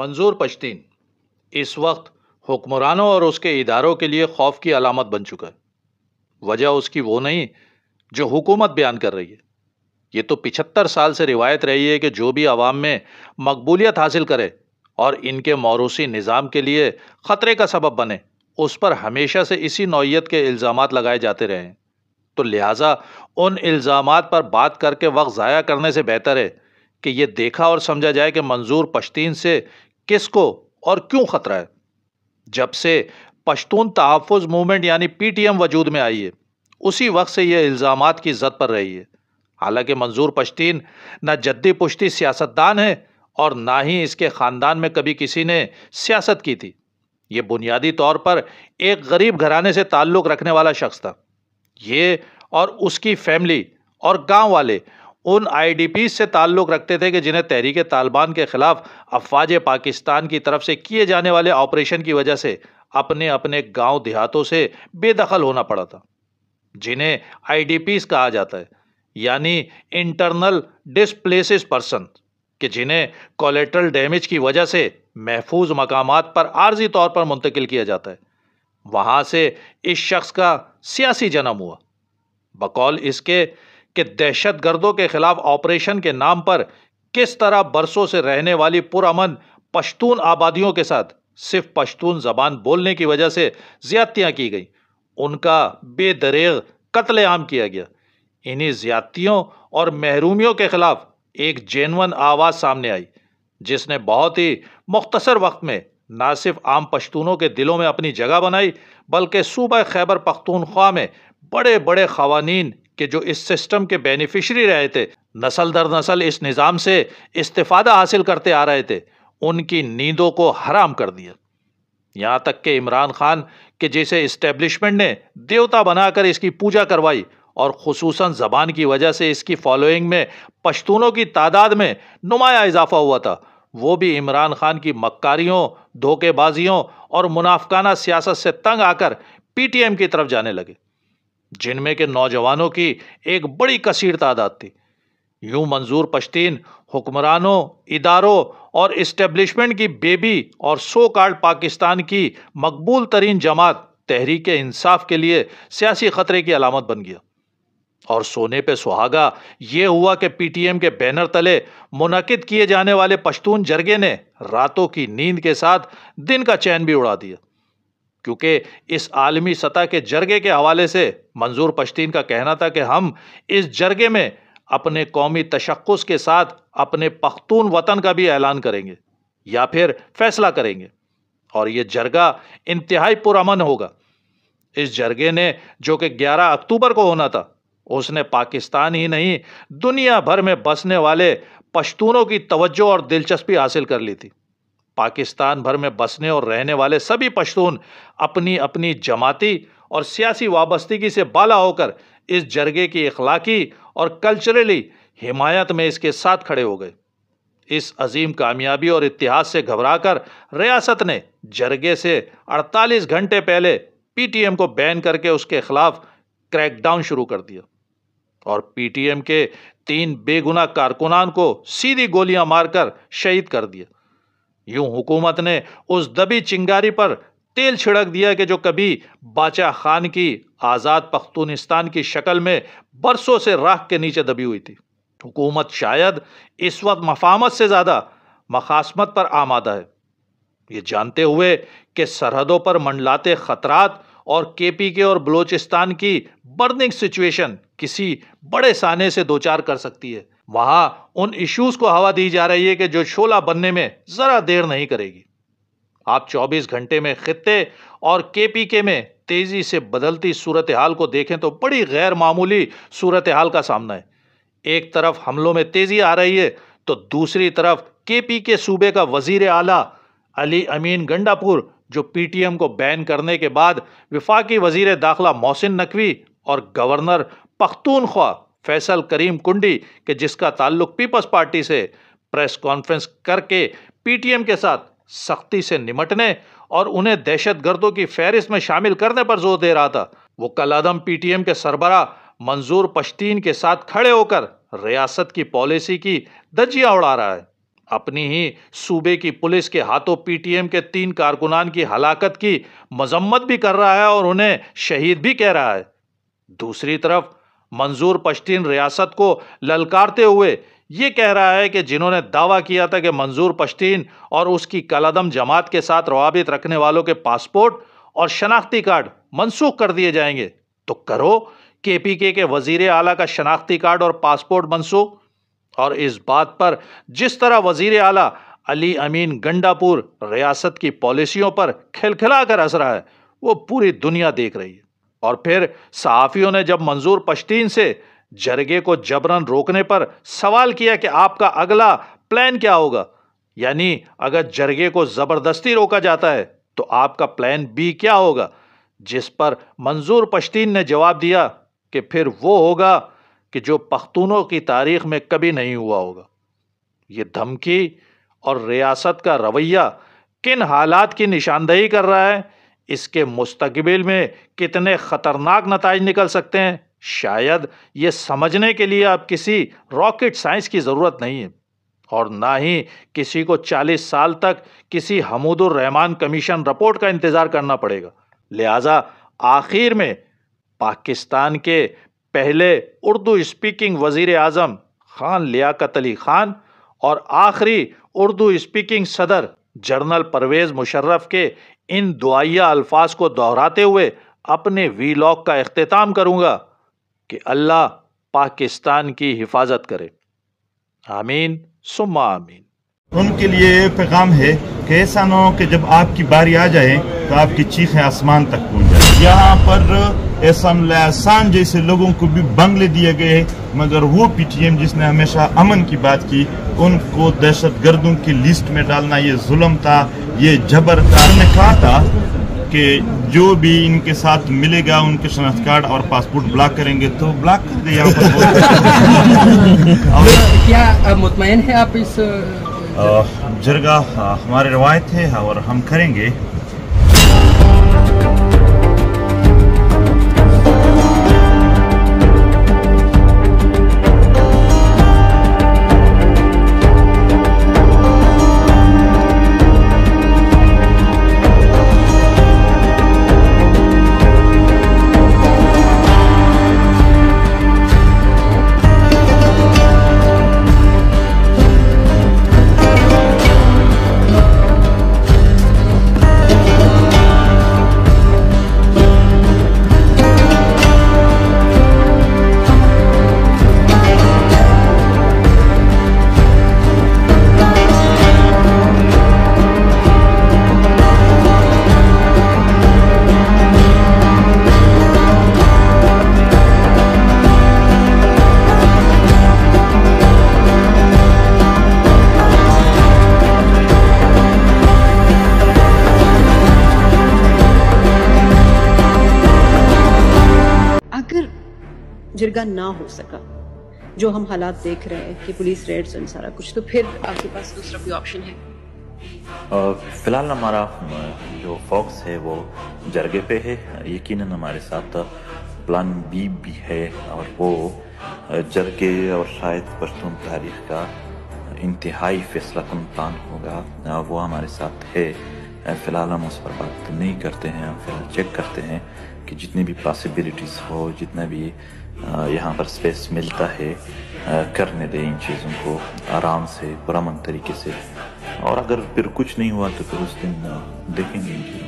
मंजूर पश्तीन इस वक्त हुक्मरानों और उसके इदारों के लिए खौफ की अलामत बन चुका है वजह उसकी वो नहीं जो हुकूमत बयान कर रही है ये तो पिछहत्तर साल से रिवायत रही है कि जो भी आवाम में मकबूलियत हासिल करे और इनके मौरूसी निज़ाम के लिए ख़तरे का सबब बने उस पर हमेशा से इसी नौीयत के इल्ज़ाम लगाए जाते रहे तो लिहाजा उन इल्ज़ाम पर बात करके वक्त ज़ाया करने से बेहतर है कि ये देखा और समझा जाए कि मंजूर पश्तीन से किसको और क्यों ख़तरा है जब से पश्तून तहफ़ मूवमेंट यानी पीटीएम वजूद में आई है उसी वक्त से यह इल्ज़ाम की जद पर रही है हालांकि मंजूर पश्तीन ना जद्दी पुश्ती सियासतदान है और ना ही इसके ख़ानदान में कभी किसी ने सियासत की थी ये बुनियादी तौर पर एक गरीब घराने से ताल्लुक़ रखने वाला शख्स था ये और उसकी फैमिली और गांव वाले उन आईडीपी से ताल्लुक़ रखते थे कि जिन्हें तहरीक तालिबान के ख़िलाफ़ अफवाज पाकिस्तान की तरफ से किए जाने वाले ऑपरेशन की वजह से अपने अपने गांव देहातों से बेदखल होना पड़ा था जिन्हें आई कहा जाता है यानी इंटरनल डिसप्लेस पर्सन कि जिन्हें कोलेट्रल डैमेज की वजह से महफूज मकाम पर आर्जी तौर पर मुंतकिल किया जाता है वहाँ से इस शख्स का सियासी जन्म हुआ बकौल इसके कि दहशत गर्दों के खिलाफ ऑपरेशन के नाम पर किस तरह बरसों से रहने वाली पुरान पश्तून आबादियों के साथ सिर्फ पश्तून जबान बोलने की वजह से ज्यादतियाँ की गई उनका बेदरेग कत्ल आम किया गया इन्हीं ज्यादतियों और महरूमियों के खिलाफ एक जेनवन आवाज़ सामने आई जिसने बहुत ही मुख्तसर वक्त में ना सिर्फ आम पश्तूनों के दिलों में अपनी जगह बनाई बल्कि सूबह खैबर पख्तूनख्वा में बड़े बड़े खवानीन कि जो इस सिस्टम के बेनिफिशरी रहे थे नसल दर नसल इस निज़ाम से इस्तेफादा हासिल करते आ रहे थे उनकी नींदों को हराम कर दिया यहाँ तक कि इमरान खान के जैसे इस्टेब्लिशमेंट ने देवता बनाकर इसकी पूजा करवाई और खसूस ज़बान की वजह से इसकी फॉलोइंग में पश्तूनों की तादाद में नुमाया इजाफा हुआ था वो भी इमरान खान की मक्कारियों धोखेबाजियों और मुनाफकाना सियासत से तंग आकर पीटीएम की तरफ जाने लगे जिनमें के नौजवानों की एक बड़ी कसीर तादाद थी यूं मंजूर पश्तीन हुक्मरानों इदारों और इस्टेब्लिशमेंट की बेबी और सो कार्ड पाकिस्तान की मकबूल तरीन जमात तहरीक इंसाफ के लिए सियासी खतरे की अलामत बन गया और सोने पे सुहागा यह हुआ कि पीटीएम के बैनर तले मुनद किए जाने वाले पश्तून जरगे ने रातों की नींद के साथ दिन का चैन भी उड़ा दिया क्योंकि इस आलमी सतह के जरगे के हवाले से मंजूर पश्तीन का कहना था कि हम इस जरगे में अपने कौमी तशखस के साथ अपने पख्तून वतन का भी ऐलान करेंगे या फिर फैसला करेंगे और ये जरगा इंतहाई पुरमन होगा इस जरगे ने जो कि 11 अक्टूबर को होना था उसने पाकिस्तान ही नहीं दुनिया भर में बसने वाले पश्तूनों की तवज्जो और दिलचस्पी हासिल कर ली थी पाकिस्तान भर में बसने और रहने वाले सभी पश्तून अपनी अपनी जमाती और सियासी वाबस्तगी से बाला होकर इस जरगे की इखलाकी और कल्चरली हिमायत में इसके साथ खड़े हो गए इस अजीम कामयाबी और इतिहास से घबराकर रियासत ने जरगे से 48 घंटे पहले पीटीएम को बैन करके उसके खिलाफ क्रैकडाउन शुरू कर दिया और पीटीएम के तीन बेगुना कारकुनान को सीधी गोलियां मारकर शहीद कर दिया यूं हुकूमत ने उस दबी चिंगारी पर तेल छिड़क दिया कि जो कभी बाचा खान की आज़ाद पख्तूनिस्तान की शक्ल में बरसों से राख के नीचे दबी हुई थी हुकूमत शायद इस वक्त मफामत से ज़्यादा मखासमत पर आमादा है ये जानते हुए कि सरहदों पर मंडलाते ख़तरात और के पी के और बलूचिस्तान की बर्निंग सिचुएशन किसी बड़े साने से दो चार कर सकती है वहां उन इश्यूज को हवा दी जा रही है कि जो शोला बनने में जरा देर नहीं करेगी आप 24 घंटे में खत्ते और केपीके में तेजी से बदलती सूरत हाल को देखें तो बड़ी गैर मामूली सूरत हाल का सामना है एक तरफ हमलों में तेजी आ रही है तो दूसरी तरफ पी के सूबे का वजीर आला अली अमीन गंडापुर जो पीटीएम को बैन करने के बाद विफाकी वजीर दाखिला मोहसिन नकवी और गवर्नर पख्तूनख्वा फैसल करीम कुंडी के जिसका ताल्लुक पीपल्स पार्टी से प्रेस कॉन्फ्रेंस करके पीटीएम के साथ सख्ती से निमटने और उन्हें दहशत गर्दों की फहरिस्त में शामिल करने पर जोर दे रहा था वो कल आदम पीटीएम के सरबरा मंजूर पश्तीन के साथ खड़े होकर रियासत की पॉलिसी की दजिया उड़ा रहा है अपनी ही सूबे की पुलिस के हाथों पीटीएम के तीन कारकुनान की हलाकत की मजम्मत भी कर रहा है और उन्हें शहीद भी कह रहा है दूसरी तरफ मंजूर पश्तीन रियासत को ललकारते हुए ये कह रहा है कि जिन्होंने दावा किया था कि मंजूर पश्तीन और उसकी कलदम जमात के साथ रवाबित रखने वालों के पासपोर्ट और शनाख्ती कार्ड मनसूख कर दिए जाएंगे तो करो के पी के, के वजीर आला का शनाख्ती कार्ड और पासपोर्ट मनसूख और इस बात पर जिस तरह वजीर आला अली अमीन गंडापुर रियासत की पॉलिसियों पर खिलखिला कर हंस रहा है वो पूरी दुनिया देख रही है और फिर सहाफ़ियों ने जब मंजूर पश्तीन से जरगे को जबरन रोकने पर सवाल किया कि आपका अगला प्लान क्या होगा यानी अगर जरगे को ज़बरदस्ती रोका जाता है तो आपका प्लान बी क्या होगा जिस पर मंजूर पश्तीन ने जवाब दिया कि फिर वो होगा कि जो पख्तूनों की तारीख में कभी नहीं हुआ होगा ये धमकी और रियासत का रवैया किन हालात की निशानदेही कर रहा है इसके मुस्तबिल में कितने ख़तरनाक नतज निकल सकते हैं शायद ये समझने के लिए अब किसी रॉकेट साइंस की ज़रूरत नहीं है और ना ही किसी को 40 साल तक किसी हमूदुर रहमान कमीशन रिपोर्ट का इंतज़ार करना पड़ेगा लिहाजा आखिर में पाकिस्तान के पहले उर्दू स्पीकिंग वज़ी अजम ख़ान लियाकत अली ख़ान और आखिरी उर्दू स्पीकिंग सदर जर्नल परवेज़ मुशर्रफ के इन दुआया अल्फाज को दोहराते हुए अपने वीलॉग का अख्ताम करूँगा कि अल्लाह पाकिस्तान की हिफाजत करे आमीन सुमा आमीन उनके लिए पैगाम है कि ऐसा ना हो कि जब आपकी बारी आ जाए तो आपकी चीखें आसमान तक पहुँच जाए यहाँ पर एसमलासान जैसे लोगों को भी बंगले दिए गए मगर वो पीटीएम जिसने हमेशा अमन की बात की उनको दहशत गर्दों की लिस्ट में डालना ये जुल्म था ये जबर था ने कहा था कि जो भी इनके साथ मिलेगा उनके शनाख्त कार्ड और पासपोर्ट ब्लॉक करेंगे तो ब्लॉक कर दिया क्या मुतमिन है आप इस जरगा हाँ, हमारे रवायत है हाँ, और हम करेंगे जिरगा ना हो सका जो हम हालात देख रहे हैं कि पुलिस रेड्स एंड सारा कुछ तो फिर आपके पास दूसरा भी ऑप्शन है फिलहाल हमारा जो फॉक्स है वो जरगे पे है यकीनन हमारे साथ प्लान बी भी है और वो जरगे और शायद पश्तून तारीख का इंतहाई फैसला कन प्लान होगा वो हमारे साथ है फ़िलहाल हम उस पर बात नहीं करते हैं हम फिलहाल चेक करते हैं कि जितनी भी पॉसिबिलिटीज़ हो जितना भी यहाँ पर स्पेस मिलता है करने दें इन चीज़ों को आराम से पुरान तरीके से और अगर फिर कुछ नहीं हुआ तो फिर उस दिन देखेंगे इन चीज़ों